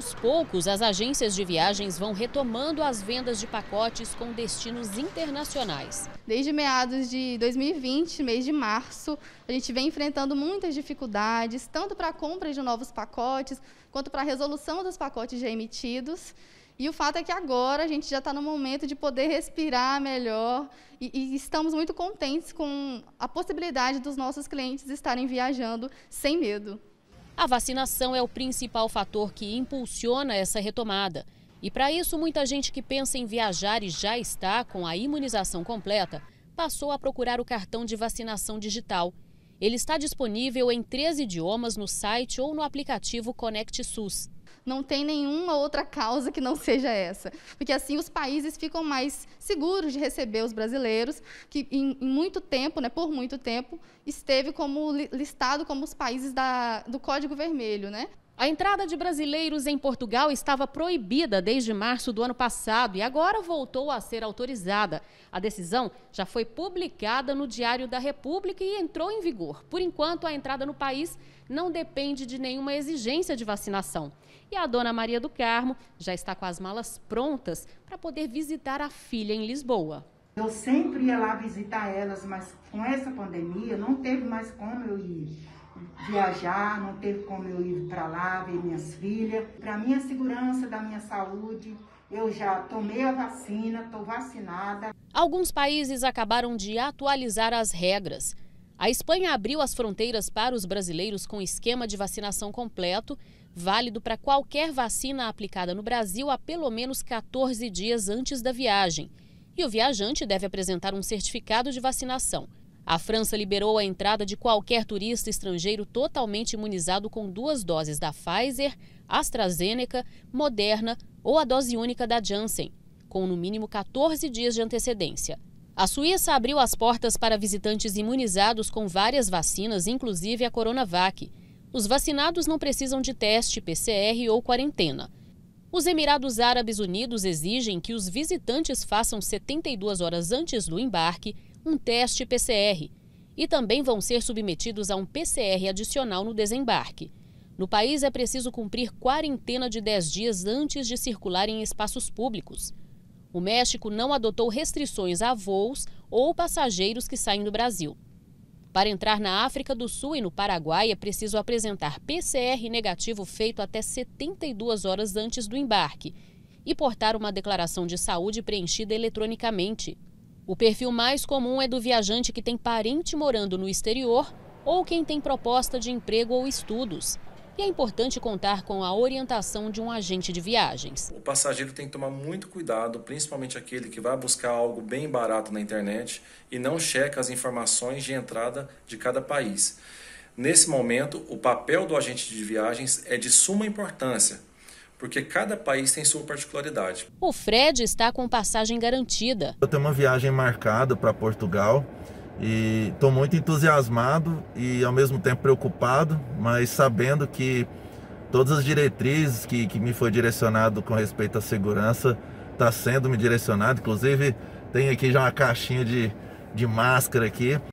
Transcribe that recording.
aos poucos, as agências de viagens vão retomando as vendas de pacotes com destinos internacionais. Desde meados de 2020, mês de março, a gente vem enfrentando muitas dificuldades, tanto para a compra de novos pacotes, quanto para a resolução dos pacotes já emitidos. E o fato é que agora a gente já está no momento de poder respirar melhor e, e, estamos muito contentes com a possibilidade dos nossos clientes estarem viajando sem medo. A vacinação é o principal fator que impulsiona essa retomada. E para isso, muita gente que pensa em viajar e já está com a imunização completa passou a procurar o cartão de vacinação digital. Ele está disponível em três idiomas no site ou no aplicativo Conect SUS. Não tem nenhuma outra causa que não seja essa, porque assim os países ficam mais seguros de receber os brasileiros, que em, em muito tempo, né, por muito tempo, esteve como listado como os países da, do Código Vermelho, né? A entrada de brasileiros em Portugal estava proibida desde março do ano passado e agora voltou a ser autorizada. A decisão já foi publicada no Diário da República e entrou em vigor. Por enquanto, a entrada no país não depende de nenhuma exigência de vacinação. E a dona Maria do Carmo já está com as malas prontas para poder visitar a filha em Lisboa. Eu sempre ia lá visitar elas, mas com essa pandemia não teve mais como eu ir viajar, não teve como eu ir para lá ver minhas filhas. Para minha segurança, da minha saúde, eu já tomei a vacina, estou vacinada. Alguns países acabaram de atualizar as regras. A Espanha abriu as fronteiras para os brasileiros com esquema de vacinação completo, válido para qualquer vacina aplicada no Brasil há pelo menos 14 dias antes da viagem. E o viajante deve apresentar um certificado de vacinação. A França liberou a entrada de qualquer turista estrangeiro totalmente imunizado com duas doses da Pfizer, AstraZeneca, Moderna ou a dose única da Janssen, com no mínimo 14 dias de antecedência. A Suíça abriu as portas para visitantes imunizados com várias vacinas, inclusive a Coronavac. Os vacinados não precisam de teste, PCR ou quarentena. Os Emirados Árabes Unidos exigem que os visitantes façam 72 horas antes do embarque um teste PCR e também vão ser submetidos a um PCR adicional no desembarque. No país é preciso cumprir quarentena de 10 dias antes de circular em espaços públicos. O México não adotou restrições a voos ou passageiros que saem do Brasil. Para entrar na África do Sul e no Paraguai é preciso apresentar PCR negativo feito até 72 horas antes do embarque e portar uma declaração de saúde preenchida eletronicamente. O perfil mais comum é do viajante que tem parente morando no exterior ou quem tem proposta de emprego ou estudos. E é importante contar com a orientação de um agente de viagens. O passageiro tem que tomar muito cuidado, principalmente aquele que vai buscar algo bem barato na internet e não checa as informações de entrada de cada país. Nesse momento, o papel do agente de viagens é de suma importância, porque cada país tem sua particularidade. O Fred está com passagem garantida. Eu tenho uma viagem marcada para Portugal e estou muito entusiasmado e ao mesmo tempo preocupado, mas sabendo que todas as diretrizes que, que me foi direcionado com respeito à segurança está sendo me direcionado, inclusive tem aqui já uma caixinha de, de máscara aqui